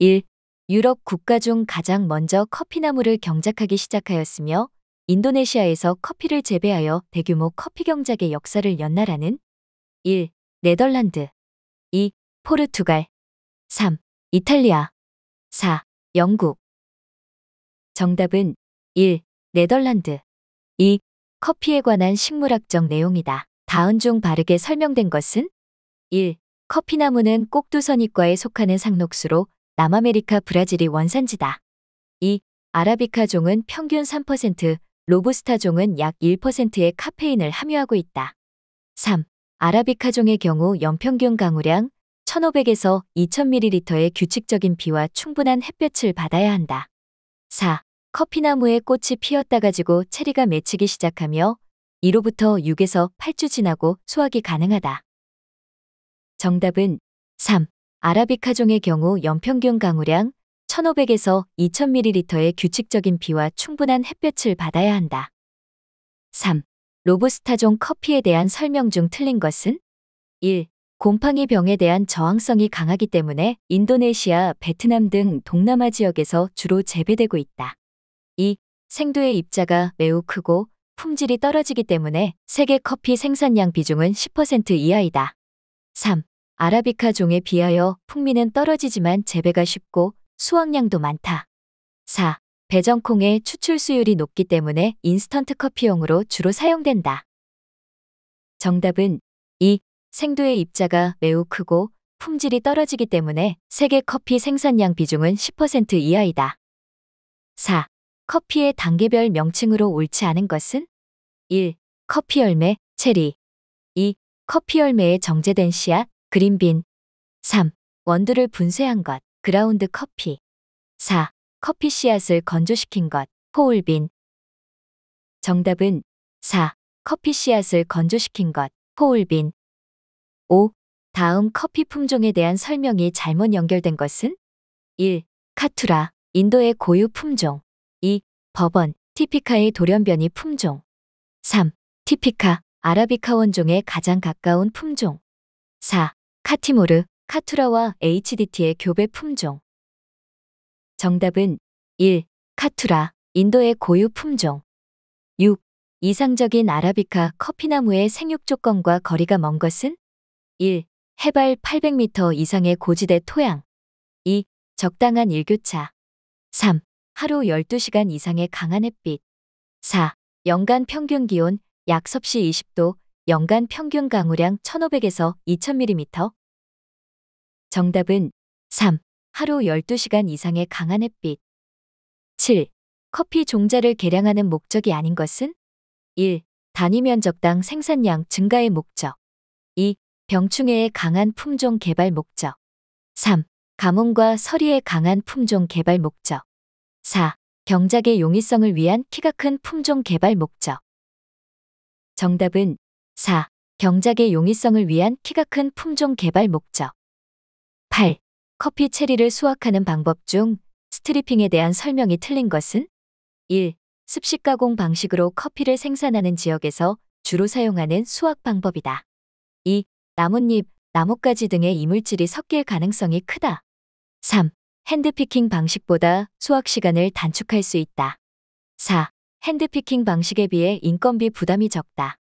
1. 유럽 국가 중 가장 먼저 커피나무를 경작하기 시작하였으며 인도네시아에서 커피를 재배하여 대규모 커피 경작의 역사를 연나라는 1. 네덜란드 2. 포르투갈 3. 이탈리아 4. 영국 정답은 1. 네덜란드 2. 커피에 관한 식물학적 내용이다. 다음 중 바르게 설명된 것은 1. 커피나무는 꼭두선이과에 속하는 상록수로 남아메리카 브라질이 원산지다. 2. 아라비카 종은 평균 3%, 로부스타 종은 약 1%의 카페인을 함유하고 있다. 3. 아라비카 종의 경우 연평균 강우량 1500에서 2000ml의 규칙적인 비와 충분한 햇볕을 받아야 한다. 4. 커피나무에 꽃이 피었다 가지고 체리가 맺히기 시작하며 2로부터 6에서 8주 지나고 수확이 가능하다. 정답은 3. 아라비카종의 경우 연평균 강우량 1500에서 2000ml의 규칙적인 비와 충분한 햇볕을 받아야 한다. 3. 로부스타종 커피에 대한 설명 중 틀린 것은 1. 곰팡이 병에 대한 저항성이 강하기 때문에 인도네시아, 베트남 등 동남아 지역에서 주로 재배되고 있다. 2. 생두의 입자가 매우 크고 품질이 떨어지기 때문에 세계 커피 생산량 비중은 10% 이하이다. 3. 아라비카 종에 비하여 풍미는 떨어지지만 재배가 쉽고 수확량도 많다. 4. 배정콩의 추출 수율이 높기 때문에 인스턴트 커피용으로 주로 사용된다. 정답은 2. 생두의 입자가 매우 크고 품질이 떨어지기 때문에 세계 커피 생산량 비중은 10% 이하이다. 4. 커피의 단계별 명칭으로 옳지 않은 것은? 1. 커피 열매, 체리 2. 커피 열매의 정제된 씨앗, 그린빈 3. 원두를 분쇄한 것 그라운드 커피 4. 커피 씨앗을 건조시킨 것포울빈 정답은 4. 커피 씨앗을 건조시킨 것포울빈 5. 다음 커피 품종에 대한 설명이 잘못 연결된 것은 1. 카투라 인도의 고유 품종 2. 버번 티피카의 돌연변이 품종 3. 티피카 아라비카 원종에 가장 가까운 품종 4. 카티모르, 카투라와 HDT의 교배 품종. 정답은 1. 카투라, 인도의 고유 품종. 6. 이상적인 아라비카 커피나무의 생육 조건과 거리가 먼 것은? 1. 해발 800m 이상의 고지대 토양. 2. 적당한 일교차. 3. 하루 12시간 이상의 강한 햇빛. 4. 연간 평균 기온 약 섭씨 20도, 연간 평균 강우량 1500에서 2000mm. 정답은 3. 하루 12시간 이상의 강한 햇빛. 7. 커피 종자를 개량하는 목적이 아닌 것은? 1. 단위 면적당 생산량 증가의 목적. 2. 병충해의 강한 품종 개발 목적. 3. 가뭄과 서리의 강한 품종 개발 목적. 4. 경작의 용이성을 위한 키가 큰 품종 개발 목적. 정답은 4. 경작의 용이성을 위한 키가 큰 품종 개발 목적 8. 커피 체리를 수확하는 방법 중 스트리핑에 대한 설명이 틀린 것은 1. 습식 가공 방식으로 커피를 생산하는 지역에서 주로 사용하는 수확 방법이다. 2. 나뭇잎, 나뭇가지 등의 이물질이 섞일 가능성이 크다. 3. 핸드피킹 방식보다 수확 시간을 단축할 수 있다. 4. 핸드피킹 방식에 비해 인건비 부담이 적다.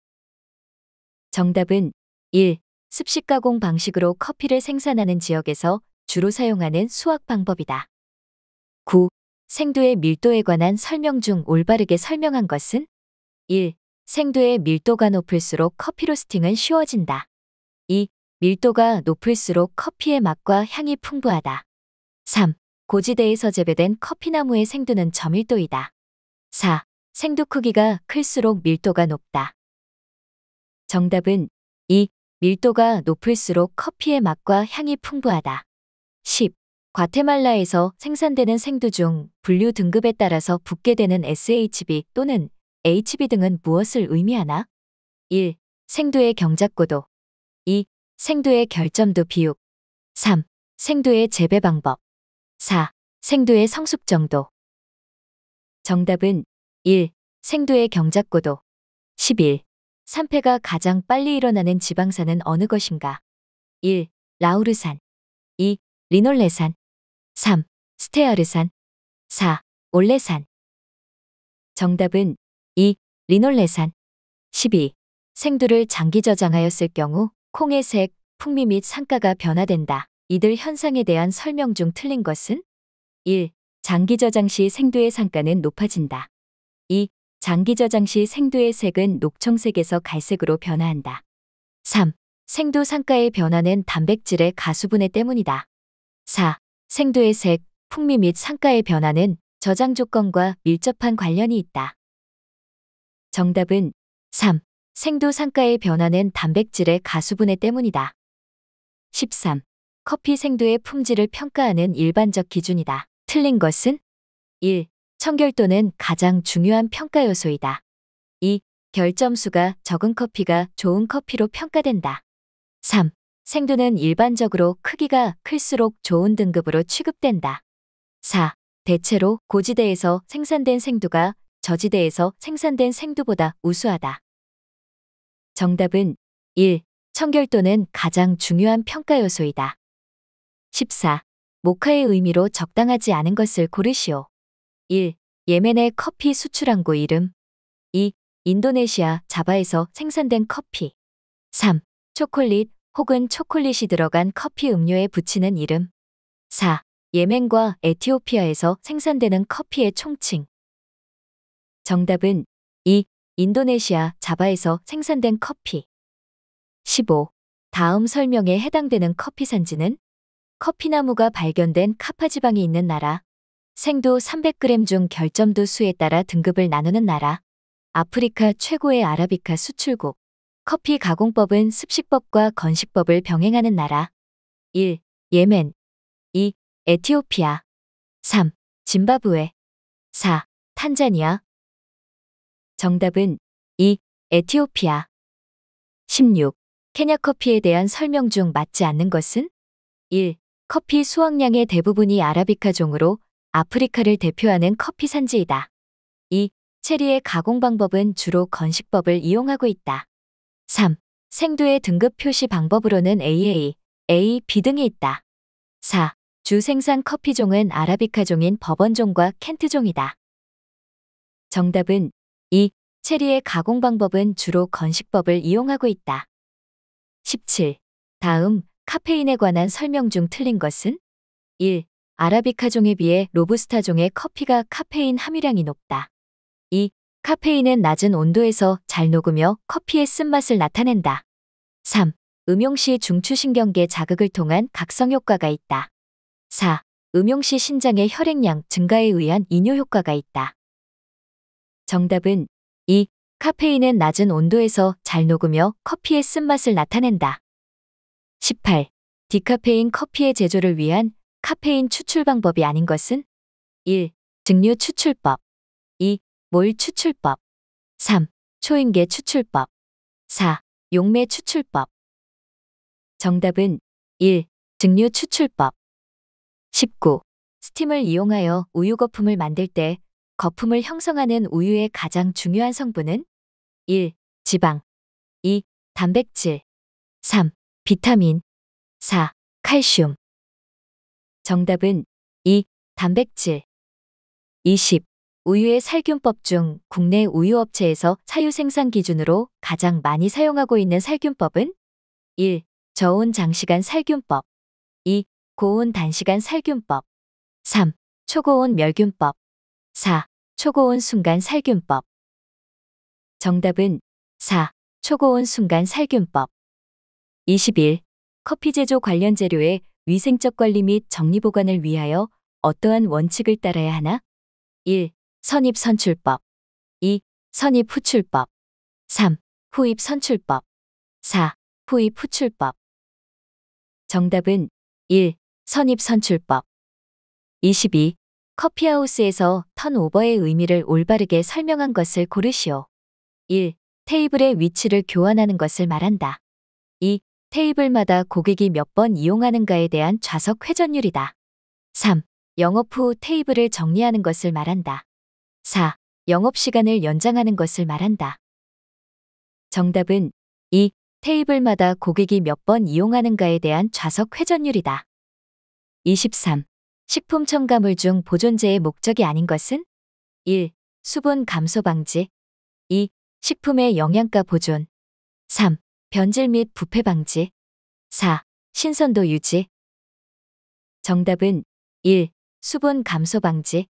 정답은 1. 습식 가공 방식으로 커피를 생산하는 지역에서 주로 사용하는 수확 방법이다. 9. 생두의 밀도에 관한 설명 중 올바르게 설명한 것은 1. 생두의 밀도가 높을수록 커피 로스팅은 쉬워진다. 2. 밀도가 높을수록 커피의 맛과 향이 풍부하다. 3. 고지대에서 재배된 커피나무의 생두는 저밀도이다. 4. 생두 크기가 클수록 밀도가 높다. 정답은 2. 밀도가 높을수록 커피의 맛과 향이 풍부하다. 10. 과테말라에서 생산되는 생두 중 분류 등급에 따라서 붙게 되는 SHB 또는 HB 등은 무엇을 의미하나? 1. 생두의 경작고도 2. 생두의 결점도 비육 3. 생두의 재배 방법 4. 생두의 성숙 정도 정답은 1. 생두의 경작고도 11. 산패가 가장 빨리 일어나는 지방산은 어느 것인가? 1. 라우르산 2. 리놀레산 3. 스테아르산 4. 올레산 정답은 2. 리놀레산 12. 생두를 장기 저장하였을 경우 콩의 색, 풍미 및상가가 변화된다. 이들 현상에 대한 설명 중 틀린 것은 1. 장기 저장 시 생두의 상가는 높아진다. 2. 장기 저장 시 생두의 색은 녹청색에서 갈색으로 변화한다. 3. 생두 상가의 변화는 단백질의 가수분해 때문이다. 4. 생두의 색, 풍미 및상가의 변화는 저장 조건과 밀접한 관련이 있다. 정답은 3. 생두 상가의 변화는 단백질의 가수분해 때문이다. 13. 커피 생두의 품질을 평가하는 일반적 기준이다. 틀린 것은 1. 청결도는 가장 중요한 평가 요소이다. 2. 결점수가 적은 커피가 좋은 커피로 평가된다. 3. 생두는 일반적으로 크기가 클수록 좋은 등급으로 취급된다. 4. 대체로 고지대에서 생산된 생두가 저지대에서 생산된 생두보다 우수하다. 정답은 1. 청결도는 가장 중요한 평가 요소이다. 14. 모카의 의미로 적당하지 않은 것을 고르시오. 1. 예멘의 커피 수출항구 이름 2. 인도네시아 자바에서 생산된 커피 3. 초콜릿 혹은 초콜릿이 들어간 커피 음료에 붙이는 이름 4. 예멘과 에티오피아에서 생산되는 커피의 총칭 정답은 2. 인도네시아 자바에서 생산된 커피 15. 다음 설명에 해당되는 커피 산지는 커피나무가 발견된 카파 지방이 있는 나라 생도 300g 중 결점도 수에 따라 등급을 나누는 나라. 아프리카 최고의 아라비카 수출국. 커피 가공법은 습식법과 건식법을 병행하는 나라. 1. 예멘. 2. 에티오피아. 3. 짐바브웨. 4. 탄자니아. 정답은 2. 에티오피아. 16. 케냐 커피에 대한 설명 중 맞지 않는 것은? 1. 커피 수확량의 대부분이 아라비카 종으로 아프리카를 대표하는 커피 산지이다. 2. 체리의 가공 방법은 주로 건식법을 이용하고 있다. 3. 생두의 등급 표시 방법으로는 AA, A, B 등이 있다. 4. 주 생산 커피종은 아라비카종인 버번종과 켄트종이다. 정답은 2. 체리의 가공 방법은 주로 건식법을 이용하고 있다. 17. 다음 카페인에 관한 설명 중 틀린 것은? 1. 아라비카종에 비해 로부스타종의 커피가 카페인 함유량이 높다. 2. 카페인은 낮은 온도에서 잘 녹으며 커피의 쓴맛을 나타낸다. 3. 음용 시 중추신경계 자극을 통한 각성 효과가 있다. 4. 음용 시 신장의 혈액량 증가에 의한 이뇨 효과가 있다. 정답은 2. 카페인은 낮은 온도에서 잘 녹으며 커피의 쓴맛을 나타낸다. 18. 디카페인 커피의 제조를 위한 카페인 추출 방법이 아닌 것은 1. 증류 추출법 2. 몰 추출법 3. 초임계 추출법 4. 용매 추출법 정답은 1. 증류 추출법 19. 스팀을 이용하여 우유 거품을 만들 때 거품을 형성하는 우유의 가장 중요한 성분은 1. 지방 2. 단백질 3. 비타민 4. 칼슘 정답은 2. 단백질 20. 우유의 살균법 중 국내 우유업체에서 사유 생산 기준으로 가장 많이 사용하고 있는 살균법은 1. 저온 장시간 살균법 2. 고온 단시간 살균법 3. 초고온 멸균법 4. 초고온 순간 살균법 정답은 4. 초고온 순간 살균법 21. 커피 제조 관련 재료에 위생적 관리 및 정리보관을 위하여 어떠한 원칙을 따라야 하나? 1. 선입선출법 2. 선입후출법 3. 후입선출법 4. 후입후출법 정답은 1. 선입선출법 22. 커피하우스에서 턴오버의 의미를 올바르게 설명한 것을 고르시오. 1. 테이블의 위치를 교환하는 것을 말한다. 2. 테이블마다 고객이 몇 번 이용하는가에 대한 좌석 회전율이다. 3. 영업 후 테이블을 정리하는 것을 말한다. 4. 영업 시간을 연장하는 것을 말한다. 정답은 2. 테이블마다 고객이 몇 번 이용하는가에 대한 좌석 회전율이다. 23. 식품 첨가물 중 보존제의 목적이 아닌 것은? 1. 수분 감소 방지 2. 식품의 영양가 보존 3. 변질 및 부패 방지. 4. 신선도 유지. 정답은 1. 수분 감소 방지.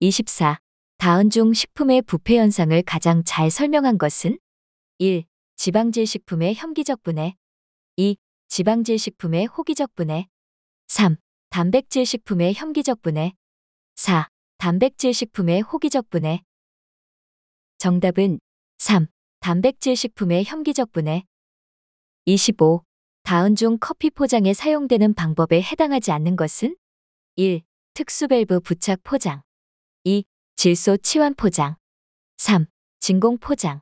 24. 다은 중 식품의 부패 현상을 가장 잘 설명한 것은 1. 지방질 식품의 혐기적 분해 2. 지방질 식품의 호기적 분해 3. 단백질 식품의 혐기적 분해 4. 단백질 식품의 호기적 분해 정답은 3. 단백질 식품의 혐기적 분에 25. 다운 중 커피 포장에 사용되는 방법에 해당하지 않는 것은 1. 특수밸브 부착 포장 2. 질소 치환 포장 3. 진공 포장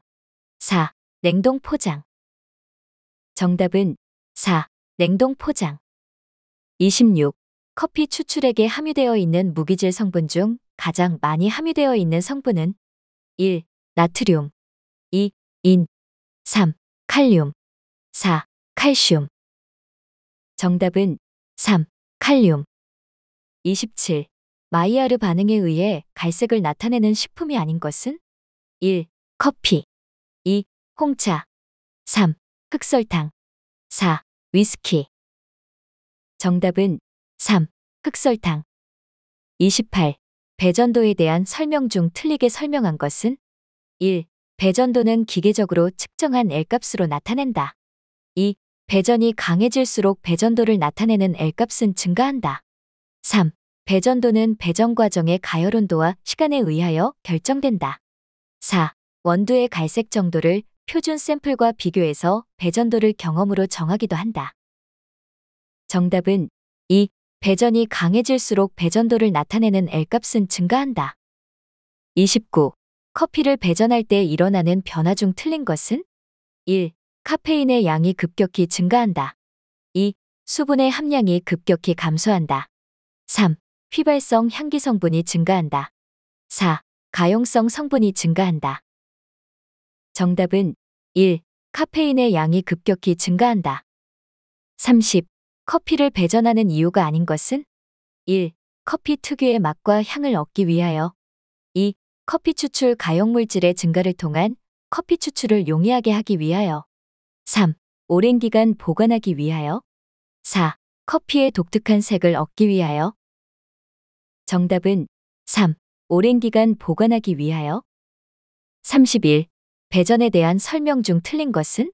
4. 냉동 포장 정답은 4. 냉동 포장 26. 커피 추출액에 함유되어 있는 무기질 성분 중 가장 많이 함유되어 있는 성분은 1. 나트륨 2. 인, 3. 칼륨, 4. 칼슘. 정답은 3. 칼륨. 27. 마이야르 반응에 의해 갈색을 나타내는 식품이 아닌 것은? 1. 커피 2. 홍차 3. 흑설탕 4. 위스키 정답은 3. 흑설탕 28. 배전도에 대한 설명 중 틀리게 설명한 것은? 1. 배전도는 기계적으로 측정한 L값으로 나타낸다. 2. 배전이 강해질수록 배전도를 나타내는 L값은 증가한다. 3. 배전도는 배전 과정의 가열 온도와 시간에 의하여 결정된다. 4. 원두의 갈색 정도를 표준 샘플과 비교해서 배전도를 경험으로 정하기도 한다. 정답은 2. 배전이 강해질수록 배전도를 나타내는 L값은 증가한다. 29. 커피를 배전할 때 일어나는 변화 중 틀린 것은 1. 카페인의 양이 급격히 증가한다. 2. 수분의 함량이 급격히 감소한다. 3. 휘발성 향기 성분이 증가한다. 4. 가용성 성분이 증가한다. 정답은 1. 카페인의 양이 급격히 증가한다. 30. 커피를 배전하는 이유가 아닌 것은 1. 커피 특유의 맛과 향을 얻기 위하여 커피 추출 가용물질의 증가를 통한 커피 추출을 용이하게 하기 위하여 3. 오랜 기간 보관하기 위하여 4. 커피의 독특한 색을 얻기 위하여 정답은 3. 오랜 기간 보관하기 위하여 31. 배전에 대한 설명 중 틀린 것은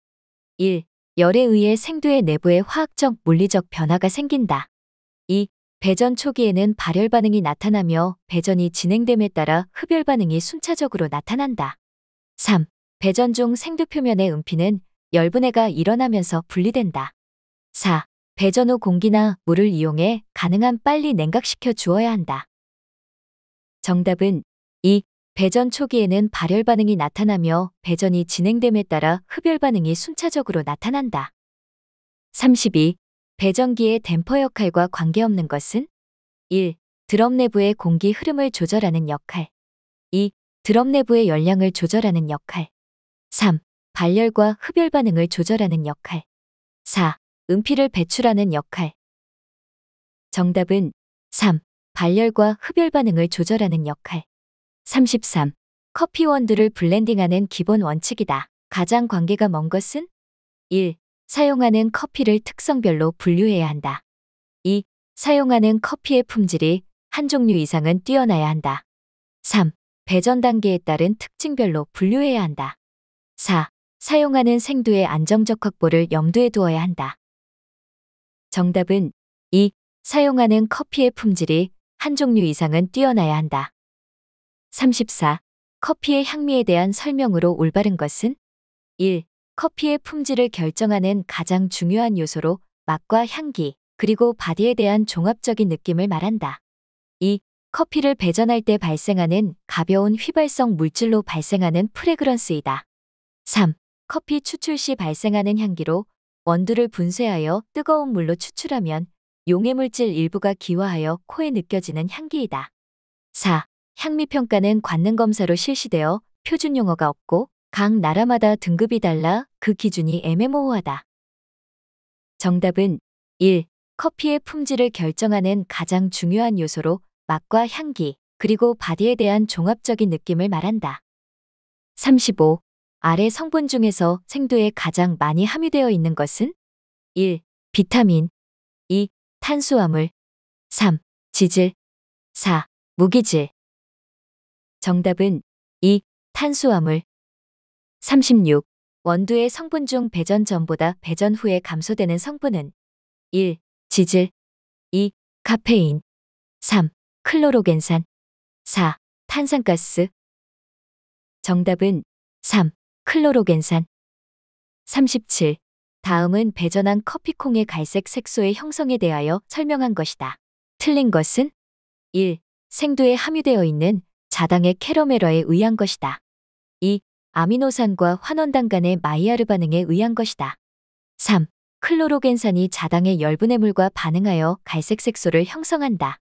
1. 열에 의해 생두의 내부에 화학적 물리적 변화가 생긴다. 배전 초기에는 발열 반응이 나타나며 배전이 진행됨에 따라 흡열 반응이 순차적으로 나타난다. 3. 배전 중 생두 표면의 음피는 열분해가 일어나면서 분리된다. 4. 배전 후 공기나 물을 이용해 가능한 빨리 냉각시켜 주어야 한다. 정답은 2. 배전 초기에는 발열 반응이 나타나며 배전이 진행됨에 따라 흡열 반응이 순차적으로 나타난다. 32. 배전기의 댐퍼 역할과 관계없는 것은 1. 드럼 내부의 공기 흐름을 조절하는 역할 2. 드럼 내부의 열량을 조절하는 역할 3. 발열과 흡열 반응을 조절하는 역할 4. 음피를 배출하는 역할 정답은 3. 발열과 흡열 반응을 조절하는 역할 33. 커피 원두를 블렌딩하는 기본 원칙이다. 가장 관계가 먼 것은 1. 사용하는 커피를 특성별로 분류해야 한다. 2. 사용하는 커피의 품질이 한 종류 이상은 뛰어나야 한다. 3. 배전 단계에 따른 특징별로 분류해야 한다. 4. 사용하는 생두의 안정적 확보를 염두에 두어야 한다. 정답은 2. 사용하는 커피의 품질이 한 종류 이상은 뛰어나야 한다. 34. 커피의 향미에 대한 설명으로 올바른 것은 1. 커피의 품질을 결정하는 가장 중요한 요소로 맛과 향기, 그리고 바디에 대한 종합적인 느낌을 말한다. 2. 커피를 배전할 때 발생하는 가벼운 휘발성 물질로 발생하는 프레그런스이다. 3. 커피 추출 시 발생하는 향기로 원두를 분쇄하여 뜨거운 물로 추출하면 용해 물질 일부가 기화하여 코에 느껴지는 향기이다. 4. 향미 평가는 관능 검사로 실시되어 표준 용어가 없고 각 나라마다 등급이 달라 그 기준이 애매모호하다. 정답은 1. 커피의 품질을 결정하는 가장 중요한 요소로 맛과 향기, 그리고 바디에 대한 종합적인 느낌을 말한다. 35. 아래 성분 중에서 생두에 가장 많이 함유되어 있는 것은 1. 비타민 2. 탄수화물 3. 지질 4. 무기질 정답은 2. 탄수화물 36. 원두의 성분 중 배전 전보다 배전 후에 감소되는 성분은 1. 지질 2. 카페인 3. 클로로겐산 4. 탄산가스 정답은 3. 클로로겐산 37. 다음은 배전한 커피콩의 갈색 색소의 형성에 대하여 설명한 것이다. 틀린 것은 1. 생두에 함유되어 있는 자당의 캐러메러에 의한 것이다. 2. 아미노산과 환원단 간의 마이야르 반응에 의한 것이다. 3. 클로로겐산이 자당의 열분해 물과 반응하여 갈색 색소를 형성한다.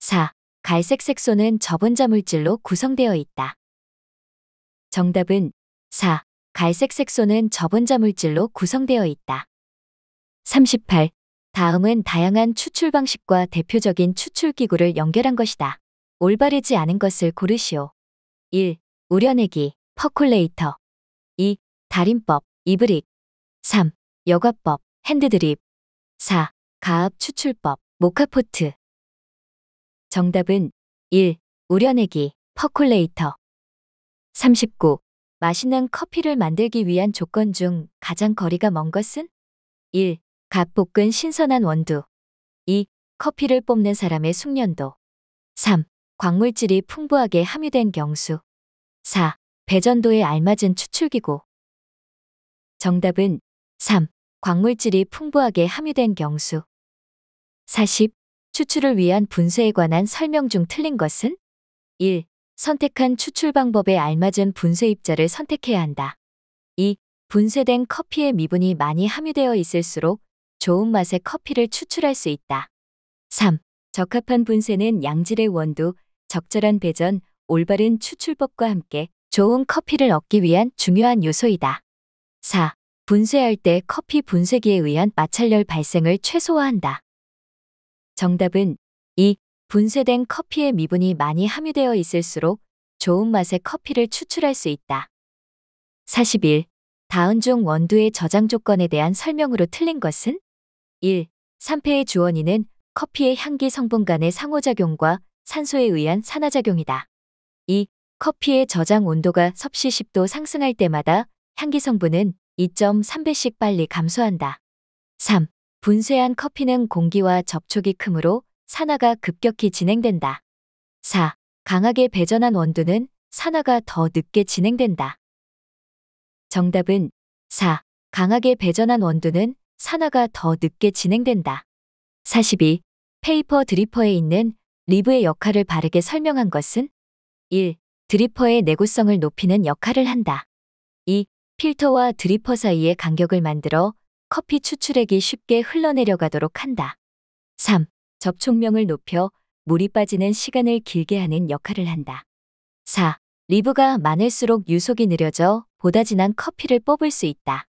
4. 갈색 색소는 저분자 물질로 구성되어 있다. 정답은 4. 갈색 색소는 저분자 물질로 구성되어 있다. 38. 다음은 다양한 추출 방식과 대표적인 추출 기구를 연결한 것이다. 올바르지 않은 것을 고르시오. 1. 우려내기 퍼콜레이터 2. 달인법 이브릭 3. 여과법 핸드드립 4. 가압 추출법 모카포트 정답은 1. 우려내기 퍼콜레이터 39. 맛있는 커피를 만들기 위한 조건 중 가장 거리가 먼 것은? 1. 갓 볶은 신선한 원두 2. 커피를 뽑는 사람의 숙련도 3. 광물질이 풍부하게 함유된 경수 4. 배전도에 알맞은 추출기고. 정답은 3. 광물질이 풍부하게 함유된 경수. 40. 추출을 위한 분쇄에 관한 설명 중 틀린 것은? 1. 선택한 추출 방법에 알맞은 분쇄 입자를 선택해야 한다. 2. 분쇄된 커피의 미분이 많이 함유되어 있을수록 좋은 맛의 커피를 추출할 수 있다. 3. 적합한 분쇄는 양질의 원두, 적절한 배전, 올바른 추출법과 함께 좋은 커피를 얻기 위한 중요한 요소이다. 4. 분쇄할 때 커피 분쇄기에 의한 마찰열 발생을 최소화한다. 정답은 2. 분쇄된 커피의 미분이 많이 함유되어 있을수록 좋은 맛의 커피를 추출할 수 있다. 41. 다운 중 원두의 저장 조건에 대한 설명으로 틀린 것은 1. 산패의 주원인은 커피의 향기 성분 간의 상호작용과 산소에 의한 산화작용이다. 2. 커피의 저장 온도가 섭씨 10도 상승할 때마다 향기 성분은 2.3배씩 빨리 감소한다. 3. 분쇄한 커피는 공기와 접촉이 크므로 산화가 급격히 진행된다. 4. 강하게 배전한 원두는 산화가 더 늦게 진행된다. 정답은 4. 강하게 배전한 원두는 산화가 더 늦게 진행된다. 42. 페이퍼 드리퍼에 있는 리브의 역할을 바르게 설명한 것은 1. 드리퍼의 내구성을 높이는 역할을 한다. 2. 필터와 드리퍼 사이의 간격을 만들어 커피 추출액이 쉽게 흘러내려가도록 한다. 3. 접촉명을 높여 물이 빠지는 시간을 길게 하는 역할을 한다. 4. 리브가 많을수록 유속이 느려져 보다 진한 커피를 뽑을 수 있다.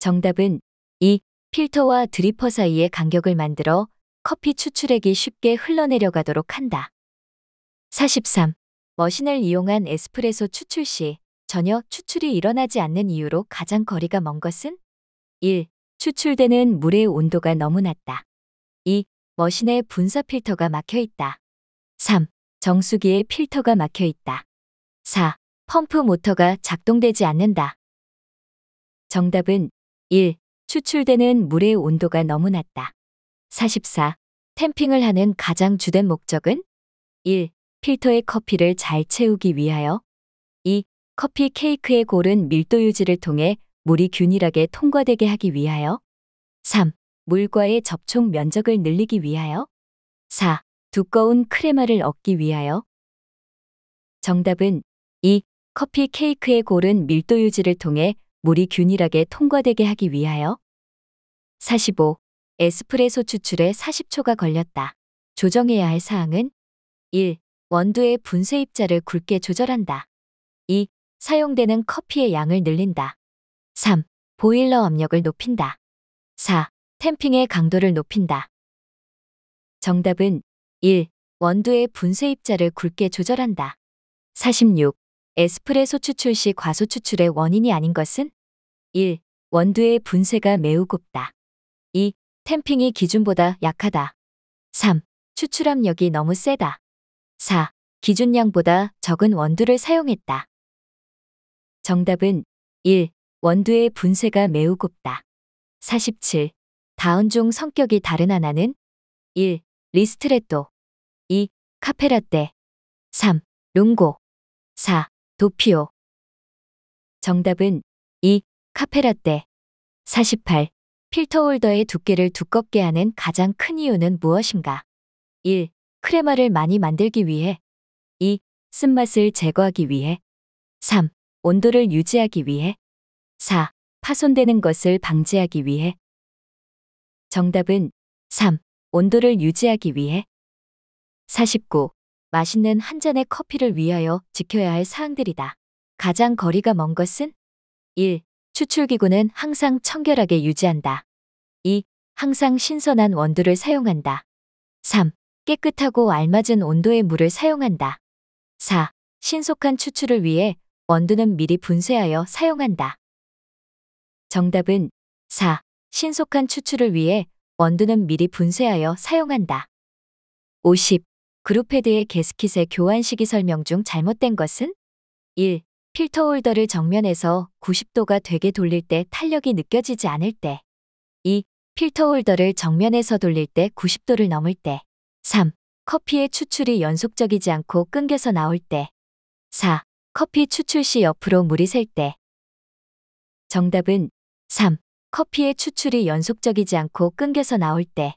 정답은 2. 필터와 드리퍼 사이의 간격을 만들어 커피 추출액이 쉽게 흘러내려가도록 한다. 43. 머신을 이용한 에스프레소 추출 시 전혀 추출이 일어나지 않는 이유로 가장 거리가 먼 것은 1. 추출되는 물의 온도가 너무 낮다. 2. 머신의 분사 필터가 막혀 있다. 3. 정수기의 필터가 막혀 있다. 4. 펌프 모터가 작동되지 않는다. 정답은 1. 추출되는 물의 온도가 너무 낮다. 44. 템핑을 하는 가장 주된 목적은 1. 필터의 커피를 잘 채우기 위하여 2. 커피 케이크의 골은 밀도 유지를 통해 물이 균일하게 통과되게 하기 위하여 3. 물과의 접촉 면적을 늘리기 위하여 4. 두꺼운 크레마를 얻기 위하여 정답은 2. 커피 케이크의 골은 밀도 유지를 통해 물이 균일하게 통과되게 하기 위하여 45. 에스프레소 추출에 40초가 걸렸다. 조정해야 할 사항은 1. 원두의 분쇄 입자를 굵게 조절한다. 2. 사용되는 커피의 양을 늘린다. 3. 보일러 압력을 높인다. 4. 템핑의 강도를 높인다. 정답은 1. 원두의 분쇄 입자를 굵게 조절한다. 46. 에스프레소 추출 시 과소 추출의 원인이 아닌 것은? 1. 원두의 분쇄가 매우 곱다. 2. 템핑이 기준보다 약하다. 3. 추출 압력이 너무 세다. 4. 기준량보다 적은 원두를 사용했다. 정답은 1. 원두의 분쇄가 매우 곱다. 47. 다운 중 성격이 다른 하나는 1. 리스트레또 2. 카페라떼 3. 롱고 4. 도피오 정답은 2. 카페라떼 48. 필터 홀더의 두께를 두껍게 하는 가장 큰 이유는 무엇인가? 1. 크레마를 많이 만들기 위해 2. 쓴맛을 제거하기 위해 3. 온도를 유지하기 위해 4. 파손되는 것을 방지하기 위해 정답은 3. 온도를 유지하기 위해 49. 맛있는 한 잔의 커피를 위하여 지켜야 할 사항들이다. 가장 거리가 먼 것은 1. 추출기구는 항상 청결하게 유지한다. 2. 항상 신선한 원두를 사용한다. 3. 깨끗하고 알맞은 온도의 물을 사용한다. 4. 신속한 추출을 위해 원두는 미리 분쇄하여 사용한다. 정답은 4. 신속한 추출을 위해 원두는 미리 분쇄하여 사용한다. 50. 그룹헤드의 게스킷의 교환 시기 설명 중 잘못된 것은? 1. 필터 홀더를 정면에서 90도가 되게 돌릴 때 탄력이 느껴지지 않을 때. 2. 필터 홀더를 정면에서 돌릴 때 90도를 넘을 때. 3. 커피의 추출이 연속적이지 않고 끊겨서 나올 때. 4. 커피 추출 시 옆으로 물이 셀 때. 정답은 3. 커피의 추출이 연속적이지 않고 끊겨서 나올 때.